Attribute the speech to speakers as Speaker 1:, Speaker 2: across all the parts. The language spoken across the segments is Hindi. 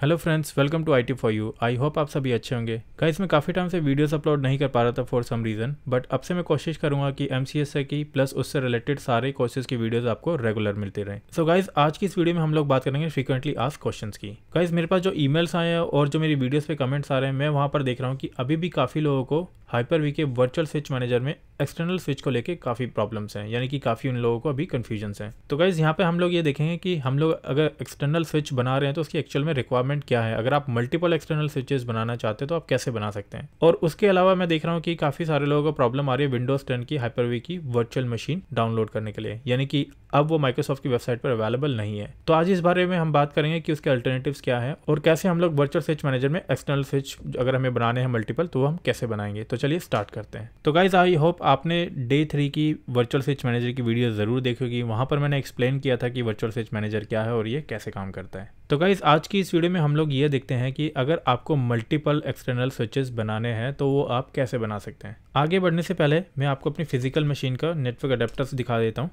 Speaker 1: Hello friends welcome to IT for you I hope आप सभी अच्छे होंगे गाइस इसमें काफ़ी टाइम से वीडियोस अपलोड नहीं कर पा रहा था फॉर सम रीज़न बट अब से मैं कोशिश करूंगा कि एम सी एस की प्लस उससे रिलेटेड सारे कोर्सेज की वीडियोस आपको रेगुलर मिलते रहें सो so गाइज आज की इस वीडियो में हम लोग बात करेंगे फ्रीक्वेंटली आस्क क्वेश्चन की गाइज मेरे पास जो ई आए हैं और जो मेरी वीडियोज़ पर कमेंट्स आ रहे हैं मैं वहाँ पर देख रहा हूँ कि अभी भी काफ़ी लोगों को हाइपर वी के वर्चुअल स्विच मैनेजर में एक्सटर्नल स्विच को लेके काफ़ी प्रॉब्लम्स हैं यानी कि काफ़ी उन लोगों को अभी कन्फ्यूजन हैं तो गाइज़ यहाँ पे हम लोग ये देखेंगे कि हम लोग अगर एक्सटर्नल स्विच बना रहे हैं तो उसकी एक्चुअल में रिक्वायरमेंट रिक्वायरमेंट क्या है अगर आप मल्टीपल एक्सटर्नल स्विचेस बनाना चाहते हो तो आप कैसे बना सकते हैं और उसके अलावा मैं देख रहा हूँ कि काफ़ी सारे लोगों को प्रॉब्लम आ रही है विंडोज टेन की हाइपरवी की वर्चुअल मशीन डाउनलोड करने के लिए यानी कि अब वो माइक्रोसॉफ्ट की वेबसाइट पर अवेलेबल नहीं है तो आज इस बारे में हम बात करेंगे कि उसके अल्टरनेटिव क्या है और कैसे हम लोग वर्चुअल स्विच मैनेजर में एक्सटर्नल स्विच अगर हमें बनाने हैं मल्टीपल तो हम कैसे बनाएंगे तो चलिए स्टार्ट करते हैं तो गाइज आई होप आपने डे थ्री की वर्चुअल स्विच मैनेजर की वीडियो ज़रूर देखी होगी वहां पर मैंने एक्सप्लेन किया था कि वर्चुअल स्विच मैनेजर क्या है और ये कैसे काम करता है तो गाइज़ आज की इस वीडियो में हम लोग ये देखते हैं कि अगर आपको मल्टीपल एक्सटर्नल स्विचेस बनाने हैं तो वो आप कैसे बना सकते हैं आगे बढ़ने से पहले मैं आपको अपनी फिजिकल मशीन का नेटवर्क अडेप्टर्स दिखा देता हूँ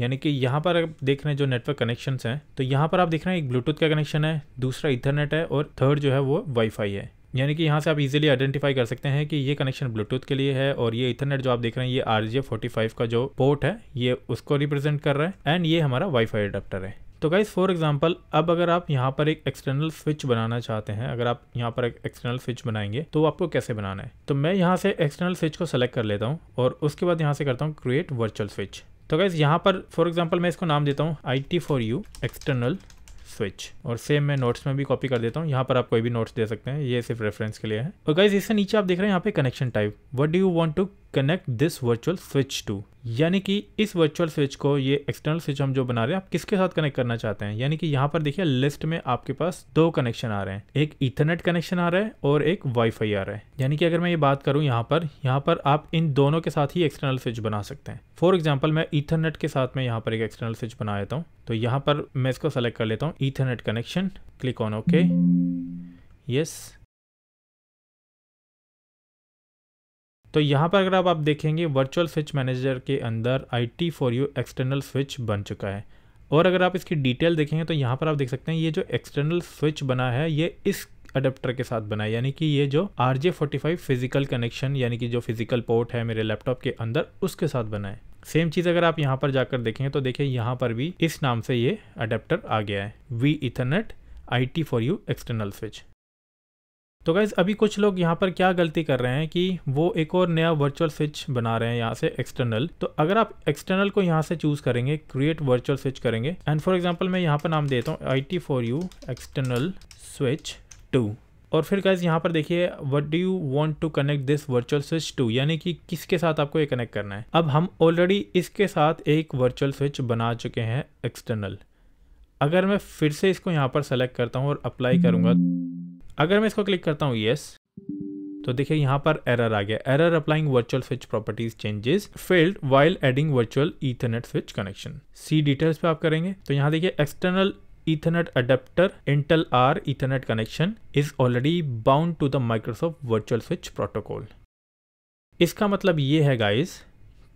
Speaker 1: यानी कि यहाँ पर आप देख रहे हैं जो नेटवर्क कनेक्शंस हैं तो यहाँ पर आप देख रहे हैं एक ब्लूटूथ का कनेक्शन है दूसरा इथरनेट है और थर्ड जो है वो वाईफाई है यानी कि यहाँ से आप इजीली आइडेंटिफाई कर सकते हैं कि ये कनेक्शन ब्लूटूथ के लिए है और ये इथरनेट जो आप देख रहे हैं ये आर जे फोर्टी फाइव का जो पोर्ट है ये उसको रिप्रेजेंट कर रहा है एंड ये हमारा वाईफाई अडेप्टर है तो गाइज़ फॉर एग्जांपल अब अगर आप यहाँ पर एक एक्सटर्नल स्विच बनाना चाहते हैं अगर आप यहाँ पर एक एक्सटर्नल स्विच बनाएंगे तो आपको कैसे बनाना है तो मैं यहाँ से एक्सटर्नल स्विच को सेलेक्ट कर लेता हूँ और उसके बाद यहाँ से करता हूँ क्रिएट वर्चुअल स्विच तो गाइज़ यहाँ पर फॉर एग्जाम्पल मैं इसको नाम देता हूँ I T for you external switch और सेम मैं नोट्स में भी कॉपी कर देता हूँ यहाँ पर आप कोई भी नोट्स दे सकते हैं ये सिर्फ रेफरेंस के लिए है और गाइज इससे नीचे आप देख रहे हैं यहाँ पे connection type what do you want to connect this virtual switch to यानी कि इस वर्चुअल स्विच को ये एक्सटर्नल स्विच हम जो बना रहे हैं आप किसके साथ कनेक्ट करना चाहते हैं यानी कि यहाँ पर देखिए लिस्ट में आपके पास दो कनेक्शन आ रहे हैं एक इथरनेट कनेक्शन आ रहा है और एक वाईफाई आ रहा है यानी कि अगर मैं ये बात करूँ यहाँ पर यहाँ पर आप इन दोनों के साथ ही एक्सटर्नल स्विच बना सकते हैं फॉर एग्जाम्पल मैं इथरनेट के साथ में यहाँ पर एक एक्सटर्नल स्विच बना लेता हूँ तो यहाँ पर मैं इसको सेलेक्ट कर लेता हूँ ethernet connection click on okay yes तो यहाँ पर अगर आप, आप देखेंगे वर्चुअल स्विच मैनेजर के अंदर I T for you external switch बन चुका है और अगर आप इसकी डिटेल देखेंगे तो यहाँ पर आप देख सकते हैं ये जो एक्सटर्नल स्विच बना है ये इस अडेप्टर के साथ बना है यानी कि ये जो R J forty five physical connection यानी कि जो फिजिकल पोर्ट है मेरे लैपटॉप के अंदर उसके साथ बना है सेम चीज़ अगर आप यहाँ पर जाकर देखेंगे तो देखिए यहाँ पर भी इस नाम से ये अडेप्टर आ गया है V ethernet I T for you external switch तो गाइज़ अभी कुछ लोग यहाँ पर क्या गलती कर रहे हैं कि वो एक और नया वर्चुअल स्विच बना रहे हैं यहाँ से एक्सटर्नल तो अगर आप एक्सटर्नल को यहाँ से चूज़ करेंगे क्रिएट वर्चुअल स्विच करेंगे एंड फॉर एग्जाम्पल मैं यहाँ पर नाम देता हूँ I T for you external switch two और फिर गाइज यहाँ पर देखिए what do you want to connect this virtual switch to यानी कि किसके साथ आपको ये कनेक्ट करना है अब हम ऑलरेडी इसके साथ एक वर्चुअल स्विच बना चुके हैं एक्सटर्नल अगर मैं फिर से इसको यहाँ पर सेलेक्ट करता हूँ और अप्लाई करूँगा अगर मैं इसको क्लिक करता हूँ येस तो देखिए यहाँ पर एरर आ गया error applying virtual switch properties changes failed while adding virtual ethernet switch connection see details पे आप करेंगे तो यहाँ देखिए external ethernet adapter Intel R ethernet connection is already bound to the Microsoft virtual switch protocol इसका मतलब ये है गाइज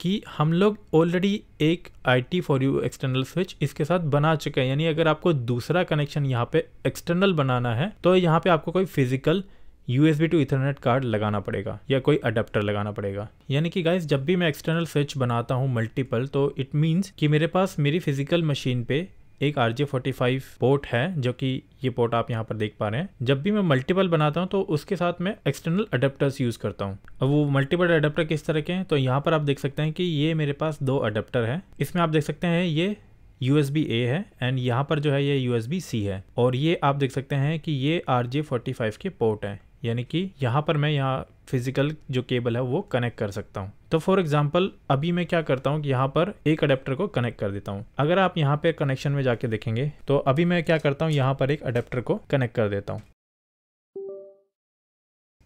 Speaker 1: कि हम लोग ऑलरेडी एक I T for you external switch इसके साथ बना चुके हैं यानी अगर आपको दूसरा कनेक्शन यहाँ पे एक्सटर्नल बनाना है तो यहाँ पे आपको कोई physical U S B to ethernet card लगाना पड़ेगा या कोई अडेप्टर लगाना पड़ेगा यानी कि गाइज जब भी मैं एक्सटर्नल स्विच बनाता हूँ मल्टीपल तो इट मीन्स कि मेरे पास मेरी फिजिकल मशीन पे एक R J forty five port है जो कि ये पोर्ट आप यहाँ पर देख पा रहे हैं जब भी मैं मल्टीपल बनाता हूँ तो उसके साथ मैं एक्सटर्नल अडेप्टर्स यूज़ करता हूँ अब वो मल्टीपल अडेप्टर किस तरह के हैं तो यहाँ पर आप देख सकते हैं कि ये मेरे पास दो अडेप्टर है इसमें आप देख सकते हैं ये यू एस बी ए है एंड यहाँ पर जो है ये यू एस बी सी है और ये आप देख सकते हैं कि ये आर जे फोर्टी फाइव के पोर्ट हैं यानी कि यहाँ पर मैं यहाँ फिजिकल जो केबल है वो कनेक्ट कर सकता हूँ तो फॉर एग्जाम्पल अभी मैं क्या करता हूँ कि यहाँ पर एक अडेप्टर को कनेक्ट कर देता हूँ अगर आप यहाँ पे कनेक्शन में जाके देखेंगे तो अभी मैं क्या करता हूँ यहाँ पर एक अडेप्टर को कनेक्ट कर देता हूँ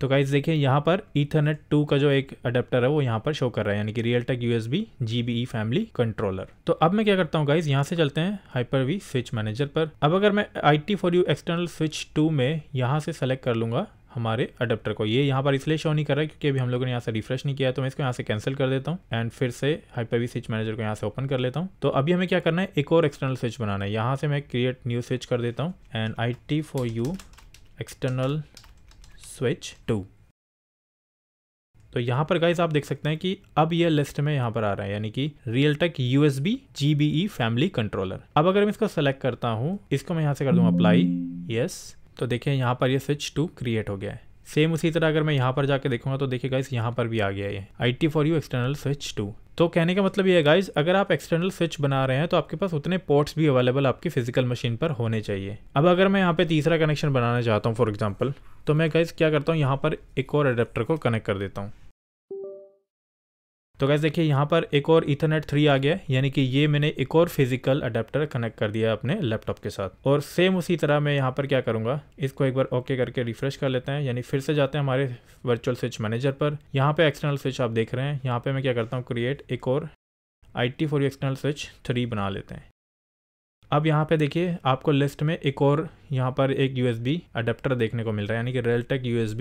Speaker 1: तो गाइज देखिए यहाँ पर ईथरनेट टू का जो एक अडेप्टर है वो यहाँ पर शो कर रहा है यानी कि Realtek U GbE family controller तो अब मैं क्या करता हूँ गाइज यहाँ से चलते हैं हाइपर वी स्विच मैनेजर पर अब अगर मैं I T for you external switch two में यहाँ से सेलेक्ट कर लूंगा हमारे अडेप्टर को ये यहाँ पर इसलिए शो नहीं कर रहा है क्योंकि अभी हम लोगों ने यहाँ से रिफ्रेश नहीं किया तो मैं इसको यहाँ से कैंसिल कर देता हूँ एंड फिर से हाइपरवी स्विच मैनेजर को यहाँ से ओपन कर लेता हूँ तो अभी हमें क्या करना है एक और एक्सटर्नल स्विच बनाना है यहाँ से मैं क्रिएट न्यू स्विच कर देता हूँ and I T for you external switch two तो यहाँ पर गाइज आप देख सकते हैं कि अब ये लिस्ट में यहाँ पर आ रहा है यानी कि Realtek U S B family controller अब अगर मैं इसको सेलेक्ट करता हूँ इसको मैं यहाँ से कर दूँ अप्लाई यस yes. तो देखिए यहाँ पर ये स्विच टू क्रिएट हो गया है सेम उसी तरह अगर मैं यहाँ पर जाके देखूंगा तो देखिए गाइस यहाँ पर भी आ गया ये I T for you external switch two तो कहने का मतलब ये है गाइज अगर आप एक्सटर्नल स्विच बना रहे हैं तो आपके पास उतने पोर्ट्स भी अवेलेबल आपकी फिजिकल मशीन पर होने चाहिए अब अगर मैं यहाँ पे तीसरा कनेक्शन बनाना चाहता हूँ फॉर एग्जाम्पल तो मैं गाइज क्या करता हूँ यहाँ पर एक और अडेप्टर को कनेक्ट कर देता हूँ तो गैस देखिए यहाँ पर एक और इथरनेट थ्री आ गया यानी कि ये मैंने एक और फिजिकल अडेप्टर कनेक्ट कर दिया अपने लैपटॉप के साथ और सेम उसी तरह मैं यहाँ पर क्या करूँगा इसको एक बार ओके करके रिफ्रेश कर लेते हैं यानी फिर से जाते हैं हमारे वर्चुअल स्विच मैनेजर पर यहाँ पे एक्सटर्नल स्विच आप देख रहे हैं यहाँ पर मैं क्या करता हूँ क्रिएट एक और I T external switch three बना लेते हैं अब यहाँ पे देखिए आपको लिस्ट में एक और यहाँ पर एक यू अडेप्टर देखने को मिल रहा है यानी कि Realtek U S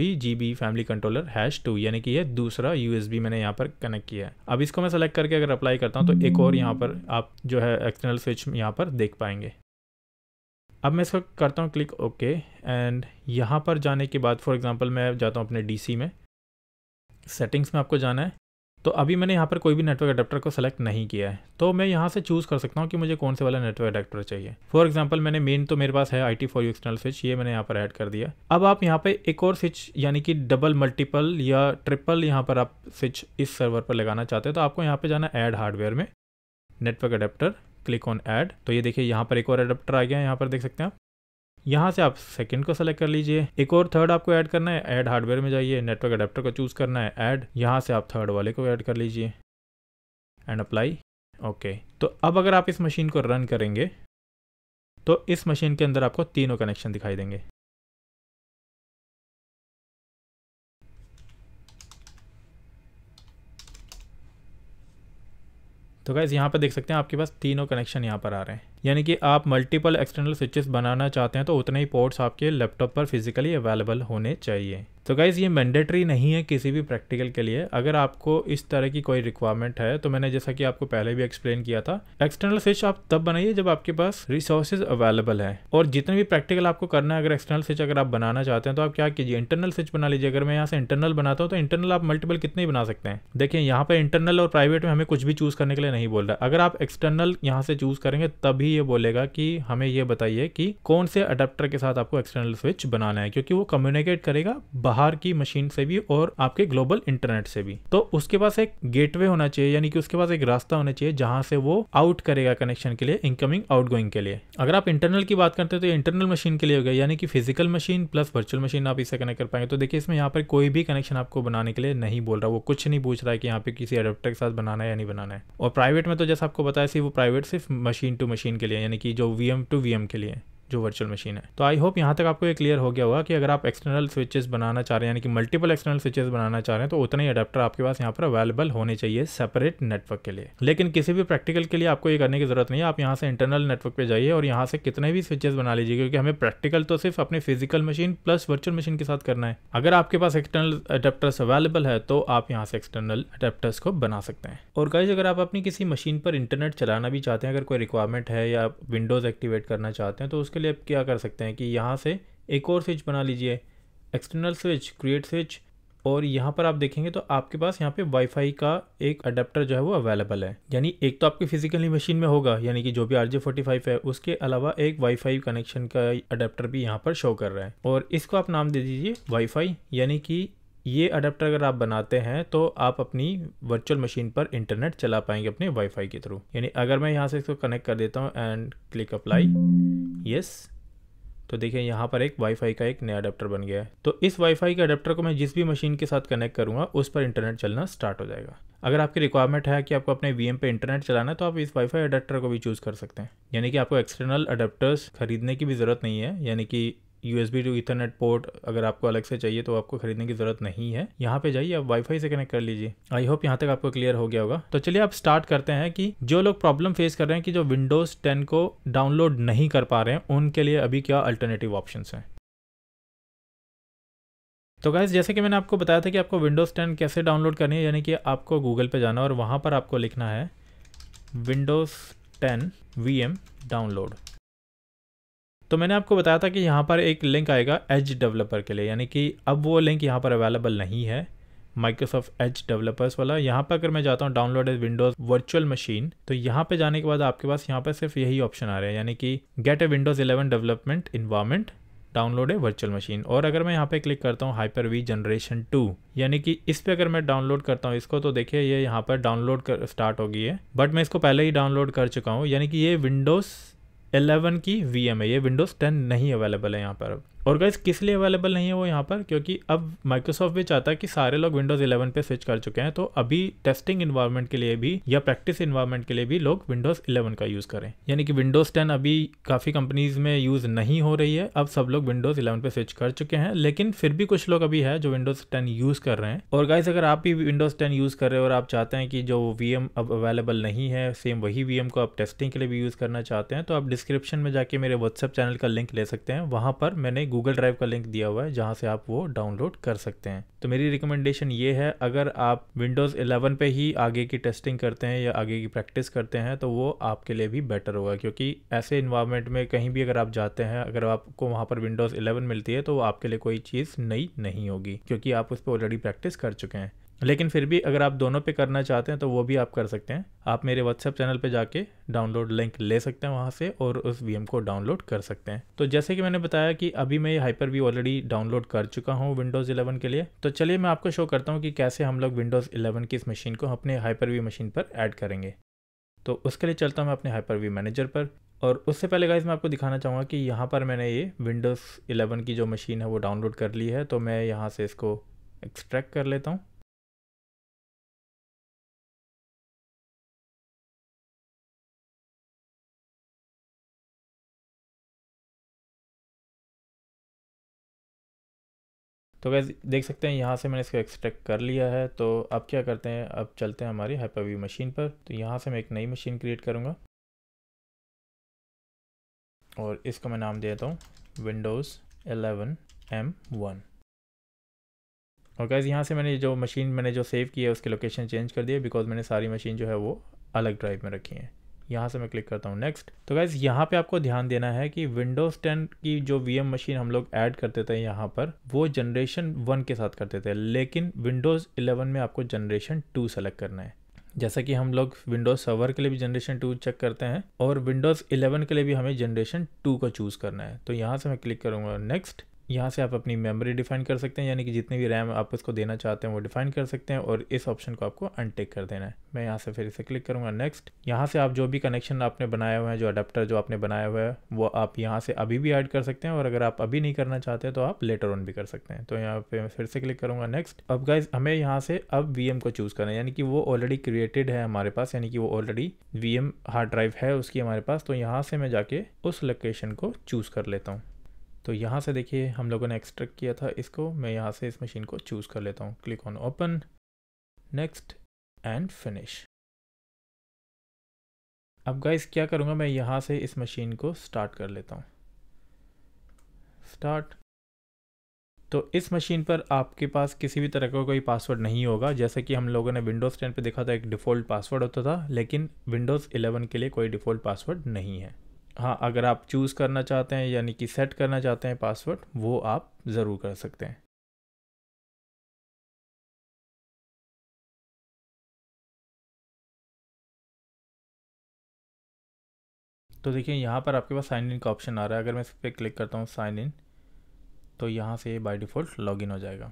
Speaker 1: family controller hash two यानी कि ये दूसरा यू मैंने यहाँ पर कनेक्ट किया है अब इसको मैं सेलेक्ट करके अगर अप्लाई करता हूँ तो एक और यहाँ पर आप जो है एक्सटर्नल स्विच यहाँ पर देख पाएंगे अब मैं इसको करता हूँ क्लिक ओके एंड यहाँ पर जाने के बाद फॉर एग्जाम्पल मैं जाता हूँ अपने डी में सेटिंग्स में आपको जाना है तो अभी मैंने यहाँ पर कोई भी नेटवर्क अडेप्टर को सेलेक्ट नहीं किया है तो मैं यहाँ से चूज़ कर सकता हूँ कि मुझे कौन से वाला नेटवर्क अडेप्टर चाहिए फॉर एग्जाम्पल मैंने मेन तो मेरे पास है I T for external switch ये मैंने यहाँ पर ऐड कर दिया अब आप यहाँ पर एक और स्विच यानी कि डबल मल्टीपल या ट्रिपल यहाँ पर आप स्विच इस सर्वर पर लगाना चाहते हैं तो आपको यहाँ पर जाना ऐड हार्डवेयर में network adapter click on add तो ये देखिए यहाँ पर एक और अडेप्टर आ गया है यहाँ पर देख सकते हैं आप यहाँ से आप सेकंड को सेलेक्ट कर लीजिए एक और थर्ड आपको ऐड करना है ऐड हार्डवेयर में जाइए नेटवर्क अडेप्टर को चूज़ करना है ऐड यहाँ से आप थर्ड वाले को ऐड कर लीजिए एंड अप्लाई ओके तो अब अगर आप इस मशीन को रन करेंगे तो इस मशीन के अंदर आपको तीनों कनेक्शन दिखाई देंगे तो गैस यहाँ पर देख सकते हैं आपके पास तीनों कनेक्शन यहाँ पर आ रहे हैं यानी कि आप मल्टीपल एक्सटर्नल स्विचेस बनाना चाहते हैं तो उतने ही पोर्ट्स आपके लैपटॉप पर फिजिकली अवेलेबल होने चाहिए तो गाइज़ ये मैंडेटरी नहीं है किसी भी प्रैक्टिकल के लिए अगर आपको इस तरह की कोई रिक्वायरमेंट है तो मैंने जैसा कि आपको पहले भी एक्सप्लेन किया था एक्सटर्नल स्विच आप तब बनाइए जब आपके पास रिसोर्सेज अवेलेबल है और जितने भी प्रैक्टिकल आपको करना है अगर एक्सटर्नल स्विच अगर आप बनाना चाहते हैं तो आप क्या कीजिए इंटरनल स्विच बना लीजिए अगर मैं यहाँ से इंटरनल बनाता हूँ तो इंटरनल आप मल्टीपल कितने बना सकते हैं देखिए यहाँ पर इंटरनल और प्राइवेट में हमें कुछ भी चूज़ करने के लिए नहीं बोल रहा अगर आप एक्सटर्नल यहाँ से चूज़ करेंगे तभी ये बोलेगा कि हमें ये बताइए कि कौन से अडेप्टर के साथ आपको एक्सटर्नल स्विच बनाना है क्योंकि वो कम्युनिकेट करेगा बाहर की मशीन से भी और आपके ग्लोबल इंटरनेट से भी तो उसके पास एक गेटवे होना चाहिए यानी कि उसके पास एक रास्ता होना चाहिए जहां से वो आउट करेगा कनेक्शन के लिए इनकमिंग आउट के लिए अगर आप इंटरनल की बात करते हैं तो इंटरनल मशीन के लिए होगा यानी कि physical machine plus virtual machine आप इसे कनेक्ट कर पाएंगे तो देखिए इसमें यहाँ पर कोई भी कनेक्शन आपको बनाने के लिए नहीं बोल रहा वो कुछ नहीं पूछ रहा है कि यहाँ पे किसी अडेप्टर के साथ बनाना है या नहीं बनाना है और प्राइवेट में तो जैसा आपको बताया वो प्राइवेट सिर्फ मशीन टू मशीन के लिए यानी कि जो V M to V M के लिए जो वर्चुअल मशीन है तो आई होप यहाँ तक आपको ये क्लियर हो गया होगा कि अगर आप एक्सटर्नल स्विचेस बनाना चाह रहे हैं यानी कि मल्टीपल एक्सटर्नल स्विचेस बनाना चाह रहे हैं तो उतने ही अडेप्टर आपके पास यहाँ पर अवेलेबल होने चाहिए सेपरेट नेटवर्क के लिए लेकिन किसी भी प्रैक्टिकल के लिए आपको ये करने की जरूरत नहीं है आप यहाँ से इंटरनल नेटवर्क पर जाइए और यहाँ से कितने भी स्विचेस बना लीजिए क्योंकि हमें प्रैक्टिकल तो सिर्फ अपने physical machine plus virtual machine के साथ करना है अगर आपके पास एक्सटर्नल अडेप्टर्स अवेलेबल है तो आप यहाँ से एक्सटर्नल अडेप्टर्स को बना सकते हैं और गाइज अगर आप अपनी किसी मशीन पर इंटरनेट चलाना भी चाहते हैं अगर कोई रिक्वायरमेंट है या विंडोज एक्टिवेट करना चाहते हैं तो उसके लिए आप क्या कर सकते हैं कि यहाँ से एक और स्विच बना लीजिए एक्सटर्नल स्विच क्रिएट स्विच और यहाँ पर आप देखेंगे तो आपके पास यहाँ पे वाईफाई का एक अडेप्टर जो है वो अवेलेबल है यानी एक तो आपकी फिजिकली मशीन में होगा यानी कि जो भी आर जे है उसके अलावा एक वाईफाई कनेक्शन का अडेप्टर भी यहाँ पर शो कर रहा है और इसको आप नाम दे दीजिए वाईफाई यानी कि ये अडेप्टर अगर आप बनाते हैं तो आप अपनी वर्चुअल मशीन पर इंटरनेट चला पाएंगे अपने वाईफाई के थ्रू यानी अगर मैं यहाँ से इसको कनेक्ट कर देता हूँ एंड क्लिक अप्लाई यस तो देखिए यहाँ पर एक वाईफाई का एक नया अडेप्टर बन गया है तो इस वाईफाई के अडेप्टर को मैं जिस भी मशीन के साथ कनेक्ट करूँगा उस पर इंटरनेट चलना स्टार्ट हो जाएगा अगर आपकी रिक्वायरमेंट है कि आपको अपने वी पे इंटरनेट चलाना है तो आप इस वाईफाई अडेप्टर को भी चूज़ कर सकते हैं यानी कि आपको एक्सटर्नल अडेप्टर्स खरीदने की भी ज़रूरत नहीं है यानी कि यू टू इथरनेट पोर्ट अगर आपको अलग से चाहिए तो आपको खरीदने की ज़रूरत नहीं है यहाँ पे जाइए आप वाईफाई से कनेक्ट कर लीजिए आई होप यहाँ तक आपको क्लियर हो गया होगा तो चलिए आप स्टार्ट करते हैं कि जो लोग प्रॉब्लम फेस कर रहे हैं कि जो विंडोज़ टेन को डाउनलोड नहीं कर पा रहे हैं उनके लिए अभी क्या अल्टरनेटिव ऑप्शन हैं तो गैस जैसे कि मैंने आपको बताया था कि आपको विंडोज़ टेन कैसे डाउनलोड करनी है यानी कि आपको गूगल पे जाना और वहाँ पर आपको लिखना है विंडोज़ टेन वी डाउनलोड तो मैंने आपको बताया था कि यहाँ पर एक लिंक आएगा एज डेवलपर के लिए यानी कि अब वो लिंक यहाँ पर अवेलेबल नहीं है माइक्रोसॉफ्ट एज डेवलपर्स वाला यहाँ पर अगर मैं जाता हूँ download Edge Windows virtual machine तो यहाँ पे जाने के बाद आपके पास यहाँ पर सिर्फ यही ऑप्शन आ रहा है यानी कि get a Windows eleven development environment download a virtual machine और अगर मैं यहाँ पे क्लिक करता हूँ हाइपर वी जनरेशन टू यानी कि इस पर अगर मैं डाउनलोड करता हूँ इसको तो देखिए ये यहाँ पर डाउनलोड कर स्टार्ट होगी है बट मैं इसको पहले ही डाउनलोड कर चुका हूँ यानी कि ये विंडोज़ 11 की वी है ये विंडोज़ 10 नहीं अवेलेबल है यहाँ पर अब और गाइज किस लिए अवेलेबल नहीं है वो यहाँ पर क्योंकि अब माइक्रोसॉफ्ट भी चाहता है कि सारे लोग विंडोज 11 पे स्विच कर चुके हैं तो अभी टेस्टिंग इन्वायरमेंट के लिए भी या प्रैक्टिस इन्वायरमेंट के लिए भी लोग विंडोज 11 का यूज़ करें यानी कि विंडोज 10 अभी काफ़ी कंपनीज में यूज़ नहीं हो रही है अब सब लोग विंडोज इलेवन पे स्विच कर चुके हैं लेकिन फिर भी कुछ लोग अभी है जो विंडोज टेन यूज़ कर रहे हैं और गाइज अगर आप भी विंडोज टेन यूज़ कर रहे हो और आप चाहते हैं कि जो वी अब अवेलेबल नहीं है सेम वही वी को आप टेस्टिंग के लिए भी यूज़ करना चाहते हैं तो आप डिस्क्रिप्शन में जाके मेरे व्हाट्सअप चैनल का लिंक ले सकते हैं वहाँ पर मैंने गूगल ड्राइव का लिंक दिया हुआ है जहाँ से आप वो डाउनलोड कर सकते हैं तो मेरी रिकमेंडेशन ये है अगर आप विंडोज़ इलेवन पे ही आगे की टेस्टिंग करते हैं या आगे की प्रैक्टिस करते हैं तो वो आपके लिए भी बेटर होगा क्योंकि ऐसे इन्वायरमेंट में कहीं भी अगर आप जाते हैं अगर आपको वहाँ पर विंडोज़ इलेवन मिलती है तो आपके लिए कोई चीज़ नई नहीं होगी क्योंकि आप उस पर ऑलरेडी प्रैक्टिस कर चुके हैं लेकिन फिर भी अगर आप दोनों पे करना चाहते हैं तो वो भी आप कर सकते हैं आप मेरे व्हाट्सएप चैनल पे जाके डाउनलोड लिंक ले सकते हैं वहाँ से और उस वी को डाउनलोड कर सकते हैं तो जैसे कि मैंने बताया कि अभी मैं ये हाइपर वी ऑलरेडी डाउनलोड कर चुका हूँ विंडोज़ इलेवन के लिए तो चलिए मैं आपको शो करता हूँ कि कैसे हम लोग विंडोज़ इलेवन की इस मशीन को अपने हाइपर वी मशीन पर ऐड करेंगे तो उसके लिए चलता हूँ मैं अपने हाइपर वी मैनेजर पर और उससे पहले गाइज मैं आपको दिखाना चाहूँगा कि यहाँ पर मैंने ये विंडोज़ इलेवन की जो मशीन है वो डाउनलोड कर ली है तो मैं यहाँ से इसको एक्सट्रैक्ट कर लेता हूँ तो गैस देख सकते हैं यहाँ से मैंने इसको एक्सट्रैक्ट कर लिया है तो अब क्या करते हैं अब चलते हैं हमारी हाइपरव्यू मशीन पर तो यहाँ से मैं एक नई मशीन क्रिएट करूँगा और इसको मैं नाम देता हूँ विंडोज़ एलेवन एम वन और गैस यहाँ से मैंने जो मशीन मैंने जो सेव की है उसकी लोकेशन चेंज कर दी है बिकॉज मैंने सारी मशीन जो है वो अलग ड्राइव में रखी है यहाँ से मैं क्लिक करता हूँ नेक्स्ट तो गाइज यहाँ पे आपको ध्यान देना है कि विंडोज 10 की जो वी मशीन हम लोग ऐड करते थे यहाँ पर वो जनरेशन वन के साथ करते थे लेकिन विंडोज़ 11 में आपको जनरेशन टू सेलेक्ट करना है जैसा कि हम लोग विंडोज सर्वर के लिए भी जनरेशन टू चेक करते हैं और विंडोज़ 11 के लिए भी हमें जनरेशन टू को चूज़ करना है तो यहाँ से मैं क्लिक करूंगा नेक्स्ट यहाँ से आप अपनी मेमोरी डिफाइन कर सकते हैं यानी कि जितनी भी रैम आप इसको देना चाहते हैं वो डिफाइन कर सकते हैं और इस ऑप्शन को आपको अनटेक कर देना है मैं यहाँ से फिर इसे क्लिक करूँगा नेक्स्ट यहाँ से आप जो भी कनेक्शन आपने बनाया हुआ है जो अडेप्टर जो आपने बनाया हुआ है वो आप यहाँ से अभी भी ऐड कर सकते हैं और अगर आप अभी नहीं करना चाहते तो आप लेटर ऑन भी कर सकते हैं तो यहाँ पे मैं फिर से क्लिक करूँगा नेक्स्ट अब गाइज हमें यहाँ से अब वी को चूज़ करना है यानी कि वो ऑलरेडी क्रिएटेड है हमारे पास यानी कि वो ऑलरेडी वी हार्ड ड्राइव है उसकी हमारे पास तो यहाँ से मैं जाके उस लोकेशन को चूज़ कर लेता हूँ तो यहाँ से देखिए हम लोगों ने एक्सट्रैक्ट किया था इसको मैं यहाँ से इस मशीन को चूज़ कर लेता हूँ click on open next and finish अब गाइस क्या करूँगा मैं यहाँ से इस मशीन को स्टार्ट कर लेता हूँ स्टार्ट तो इस मशीन पर आपके पास किसी भी तरह का कोई पासवर्ड नहीं होगा जैसे कि हम लोगों ने विंडोज़ टेन पे देखा था एक डिफ़ॉल्ट पासवर्ड होता था लेकिन विंडोज़ 11 के लिए कोई डिफ़ॉल्ट पासवर्ड नहीं है हाँ अगर आप चूज़ करना चाहते हैं यानी कि सेट करना चाहते हैं पासवर्ड वो आप ज़रूर कर सकते हैं तो देखिए यहाँ पर आपके पास साइन इन का ऑप्शन आ रहा है अगर मैं इस पर क्लिक करता हूँ साइन इन तो यहाँ से बाय डिफ़ॉल्ट लॉगिन हो जाएगा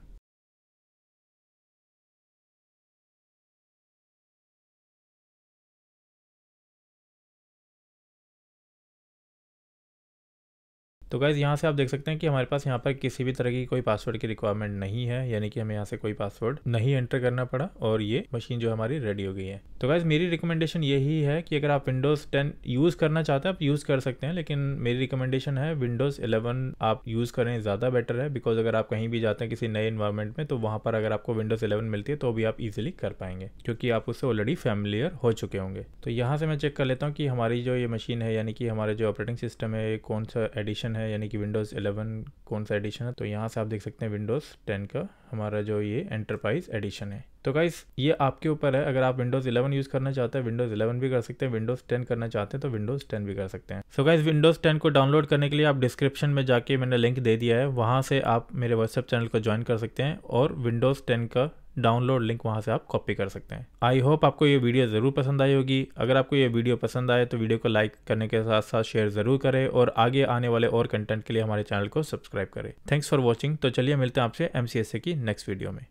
Speaker 1: तो गाइज यहाँ से आप देख सकते हैं कि हमारे पास यहाँ पर किसी भी तरह की कोई पासवर्ड की रिक्वायरमेंट नहीं है यानी कि हमें यहाँ से कोई पासवर्ड नहीं एंटर करना पड़ा और ये मशीन जो हमारी रेडी हो गई है तो गाइज मेरी रिकमेंडेशन यही है कि अगर आप विंडोज़ टेन यूज़ करना चाहते हैं आप यूज़ कर सकते हैं लेकिन मेरी रिकमेंडेशन है विंडोज़ इलेवन आप यूज़ करें ज़्यादा बेटर है बिकॉज अगर आप कहीं भी जाते हैं किसी नए इन्वायरमेंट में तो वहां पर अगर आपको विंडोज़ इलेवन मिलती है तो भी आप इजिली कर पाएंगे क्योंकि आप उससे ऑलरेडी फैमिलियर हो चुके होंगे तो यहाँ से मैं चेक कर लेता हूँ कि हमारी जो ये मशीन है यानी कि हमारे जो ऑपरेटिंग सिस्टम है कौन सा एडिशन है है यानी कि विंडोज़ 11 कौन सा एडिशन है तो यहाँ से आप देख सकते हैं विंडोज़ 10 का हमारा जो ये एंटरप्राइज एडिशन है तो गाइस ये आपके ऊपर है अगर आप विंडोज़ 11 यूज़ करना चाहते हैं विंडोज़ 11 भी कर सकते हैं विंडोज़ 10 करना चाहते हैं तो विंडोज़ 10 भी कर सकते हैं सो गाइस विंडोज़ 10 को डाउनलोड करने के लिए आप डिस्क्रिप्शन में जाके मैंने लिंक दे दिया है वहाँ से आप मेरे व्हाट्सएप चैनल को ज्वाइन कर सकते हैं और विंडोज़ टेन का डाउनलोड लिंक वहाँ से आप कॉपी कर सकते हैं आई होप आपको ये वीडियो ज़रूर पसंद आई होगी अगर आपको ये वीडियो पसंद आए तो वीडियो को लाइक करने के साथ साथ शेयर ज़रूर करें और आगे आने वाले और कंटेंट के लिए हमारे चैनल को सब्सक्राइब करें थैंक्स फॉर वॉचिंग तो चलिए मिलते हैं आपसे एम की नेक्स्ट वीडियो में